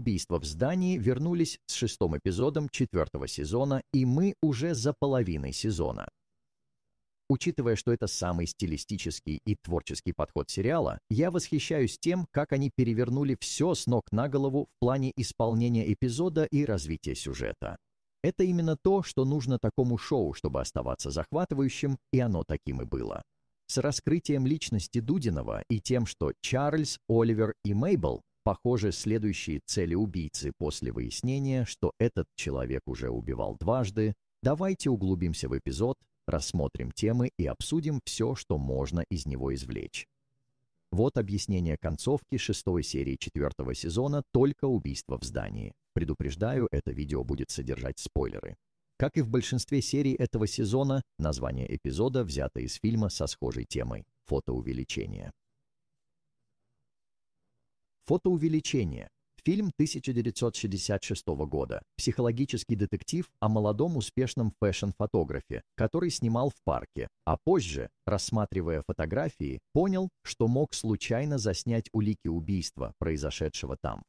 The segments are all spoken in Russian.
убийства в здании вернулись с шестым эпизодом четвертого сезона, и мы уже за половиной сезона. Учитывая, что это самый стилистический и творческий подход сериала, я восхищаюсь тем, как они перевернули все с ног на голову в плане исполнения эпизода и развития сюжета. Это именно то, что нужно такому шоу, чтобы оставаться захватывающим, и оно таким и было. С раскрытием личности Дудинова и тем, что Чарльз, Оливер и Мейбл Похоже, следующие цели убийцы после выяснения, что этот человек уже убивал дважды, давайте углубимся в эпизод, рассмотрим темы и обсудим все, что можно из него извлечь. Вот объяснение концовки шестой серии четвертого сезона «Только убийство в здании». Предупреждаю, это видео будет содержать спойлеры. Как и в большинстве серий этого сезона, название эпизода взято из фильма со схожей темой – фотоувеличение. Фотоувеличение. Фильм 1966 года. Психологический детектив о молодом успешном фэшн-фотографе, который снимал в парке, а позже, рассматривая фотографии, понял, что мог случайно заснять улики убийства, произошедшего там.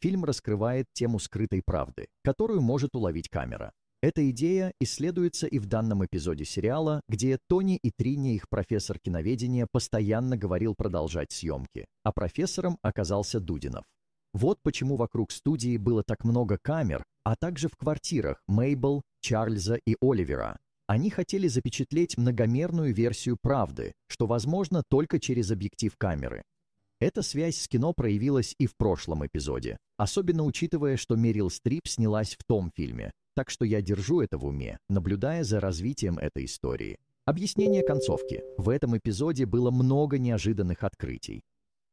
Фильм раскрывает тему скрытой правды, которую может уловить камера. Эта идея исследуется и в данном эпизоде сериала, где Тони и Трине, их профессор киноведения, постоянно говорил продолжать съемки, а профессором оказался Дудинов. Вот почему вокруг студии было так много камер, а также в квартирах Мейбл, Чарльза и Оливера. Они хотели запечатлеть многомерную версию правды, что возможно только через объектив камеры. Эта связь с кино проявилась и в прошлом эпизоде, особенно учитывая, что Мерил Стрип снялась в том фильме, так что я держу это в уме, наблюдая за развитием этой истории. Объяснение концовки. В этом эпизоде было много неожиданных открытий.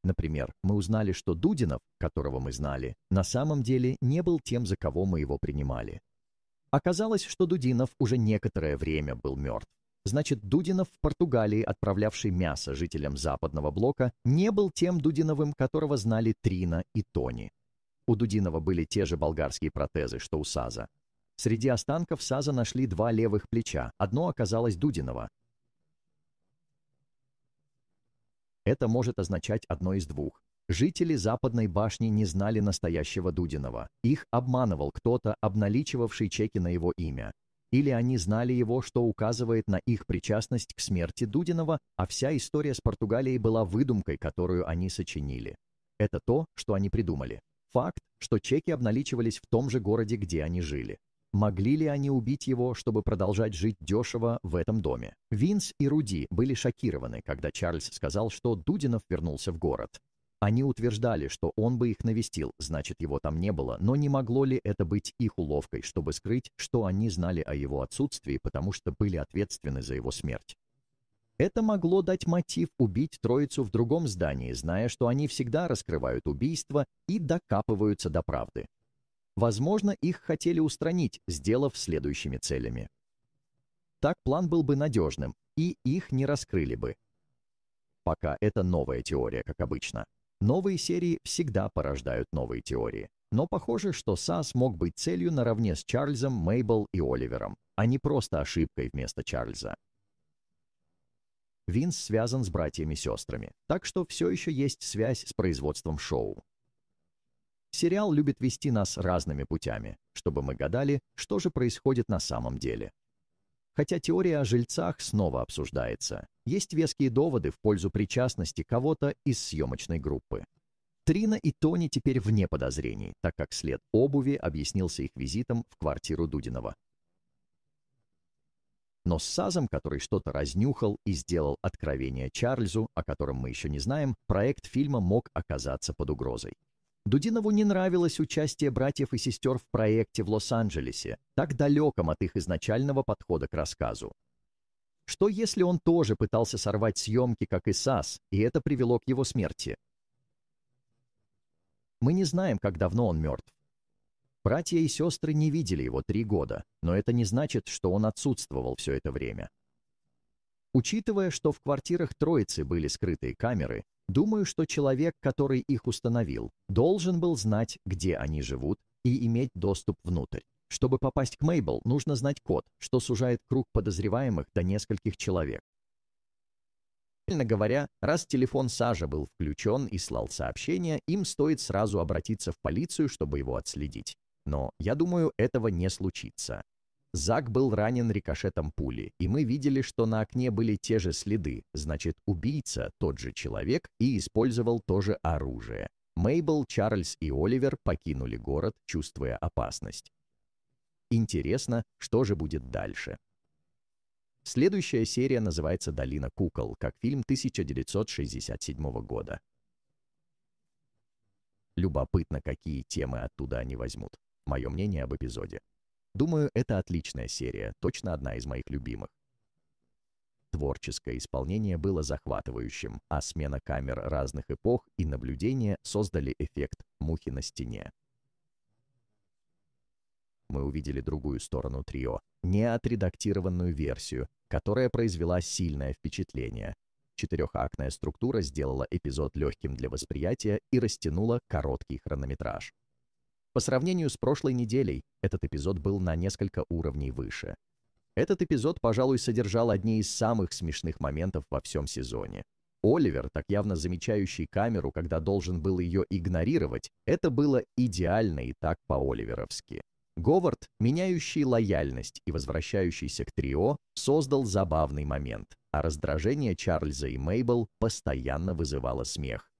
Например, мы узнали, что Дудинов, которого мы знали, на самом деле не был тем, за кого мы его принимали. Оказалось, что Дудинов уже некоторое время был мертв. Значит, Дудинов в Португалии, отправлявший мясо жителям западного блока, не был тем Дудиновым, которого знали Трина и Тони. У Дудинова были те же болгарские протезы, что у Саза, Среди останков Саза нашли два левых плеча, одно оказалось Дудинова. Это может означать одно из двух. Жители Западной башни не знали настоящего Дудинова. Их обманывал кто-то, обналичивавший чеки на его имя. Или они знали его, что указывает на их причастность к смерти Дудинова, а вся история с Португалией была выдумкой, которую они сочинили. Это то, что они придумали. Факт, что чеки обналичивались в том же городе, где они жили. Могли ли они убить его, чтобы продолжать жить дешево в этом доме? Винс и Руди были шокированы, когда Чарльз сказал, что Дудинов вернулся в город. Они утверждали, что он бы их навестил, значит, его там не было, но не могло ли это быть их уловкой, чтобы скрыть, что они знали о его отсутствии, потому что были ответственны за его смерть. Это могло дать мотив убить троицу в другом здании, зная, что они всегда раскрывают убийство и докапываются до правды. Возможно, их хотели устранить, сделав следующими целями. Так план был бы надежным, и их не раскрыли бы. Пока это новая теория, как обычно. Новые серии всегда порождают новые теории. Но похоже, что САС мог быть целью наравне с Чарльзом, Мейбл и Оливером, а не просто ошибкой вместо Чарльза. Винс связан с братьями-сестрами, так что все еще есть связь с производством шоу. Сериал любит вести нас разными путями, чтобы мы гадали, что же происходит на самом деле. Хотя теория о жильцах снова обсуждается, есть веские доводы в пользу причастности кого-то из съемочной группы. Трина и Тони теперь вне подозрений, так как след обуви объяснился их визитом в квартиру Дудинова. Но с Сазом, который что-то разнюхал и сделал откровение Чарльзу, о котором мы еще не знаем, проект фильма мог оказаться под угрозой. Дудинову не нравилось участие братьев и сестер в проекте в Лос-Анджелесе, так далеком от их изначального подхода к рассказу. Что если он тоже пытался сорвать съемки, как и САС, и это привело к его смерти? Мы не знаем, как давно он мертв. Братья и сестры не видели его три года, но это не значит, что он отсутствовал все это время. Учитывая, что в квартирах троицы были скрытые камеры, Думаю, что человек, который их установил, должен был знать, где они живут, и иметь доступ внутрь. Чтобы попасть к Мейбл, нужно знать код, что сужает круг подозреваемых до нескольких человек. Правильно говоря, раз телефон Сажа был включен и слал сообщение, им стоит сразу обратиться в полицию, чтобы его отследить. Но я думаю, этого не случится. Зак был ранен рикошетом пули, и мы видели, что на окне были те же следы, значит, убийца тот же человек и использовал то же оружие. Мейбл, Чарльз и Оливер покинули город, чувствуя опасность. Интересно, что же будет дальше. Следующая серия называется «Долина кукол», как фильм 1967 года. Любопытно, какие темы оттуда они возьмут. Мое мнение об эпизоде. Думаю, это отличная серия, точно одна из моих любимых. Творческое исполнение было захватывающим, а смена камер разных эпох и наблюдения создали эффект мухи на стене. Мы увидели другую сторону трио, не отредактированную версию, которая произвела сильное впечатление. Четырехактная структура сделала эпизод легким для восприятия и растянула короткий хронометраж. По сравнению с прошлой неделей, этот эпизод был на несколько уровней выше. Этот эпизод, пожалуй, содержал одни из самых смешных моментов во всем сезоне. Оливер, так явно замечающий камеру, когда должен был ее игнорировать, это было идеально и так по-оливеровски. Говард, меняющий лояльность и возвращающийся к трио, создал забавный момент, а раздражение Чарльза и Мейбл постоянно вызывало смех.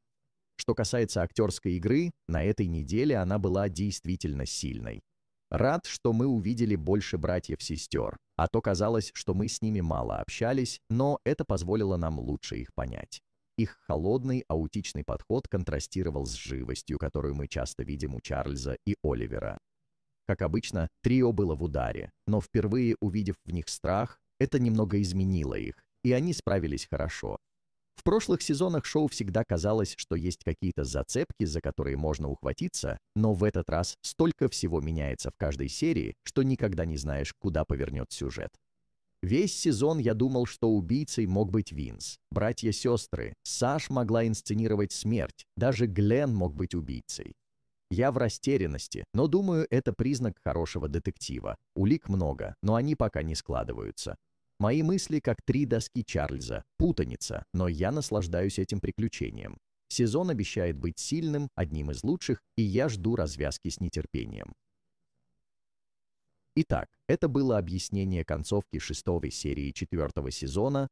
Что касается актерской игры, на этой неделе она была действительно сильной. Рад, что мы увидели больше братьев-сестер, а то казалось, что мы с ними мало общались, но это позволило нам лучше их понять. Их холодный, аутичный подход контрастировал с живостью, которую мы часто видим у Чарльза и Оливера. Как обычно, трио было в ударе, но впервые увидев в них страх, это немного изменило их, и они справились хорошо, в прошлых сезонах шоу всегда казалось, что есть какие-то зацепки, за которые можно ухватиться, но в этот раз столько всего меняется в каждой серии, что никогда не знаешь, куда повернет сюжет. Весь сезон я думал, что убийцей мог быть Винс, братья-сестры, Саш могла инсценировать смерть, даже Глен мог быть убийцей. Я в растерянности, но думаю, это признак хорошего детектива. Улик много, но они пока не складываются. Мои мысли как три доски Чарльза, путаница, но я наслаждаюсь этим приключением. Сезон обещает быть сильным, одним из лучших, и я жду развязки с нетерпением. Итак, это было объяснение концовки шестой серии четвертого сезона